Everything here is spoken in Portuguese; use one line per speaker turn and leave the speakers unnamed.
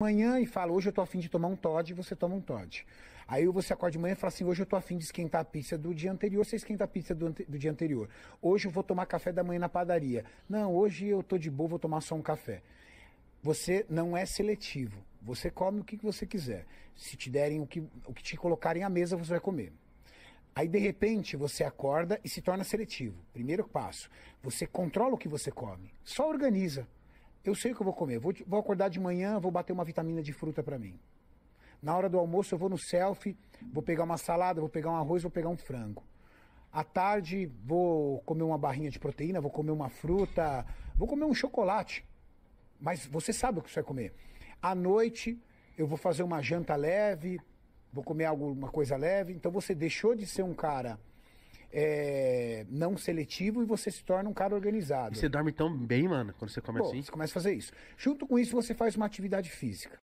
manhã e fala, hoje eu tô afim de tomar um Todd, você toma um Todd. Aí você acorda de manhã e fala assim, hoje eu tô afim de esquentar a pizza do dia anterior, você esquenta a pizza do, do dia anterior. Hoje eu vou tomar café da manhã na padaria. Não, hoje eu tô de boa, vou tomar só um café. Você não é seletivo. Você come o que você quiser. Se te derem o que, o que te colocarem à mesa, você vai comer. Aí, de repente, você acorda e se torna seletivo. Primeiro passo. Você controla o que você come. Só organiza. Eu sei o que eu vou comer. Vou, vou acordar de manhã, vou bater uma vitamina de fruta para mim. Na hora do almoço eu vou no selfie, vou pegar uma salada, vou pegar um arroz, vou pegar um frango. À tarde vou comer uma barrinha de proteína, vou comer uma fruta, vou comer um chocolate. Mas você sabe o que você vai comer. À noite eu vou fazer uma janta leve, vou comer alguma coisa leve. Então você deixou de ser um cara é, não seletivo e você se torna um cara organizado.
E você dorme tão bem, mano, quando você começa assim? Você começa a fazer isso. Junto com isso, você faz uma atividade física.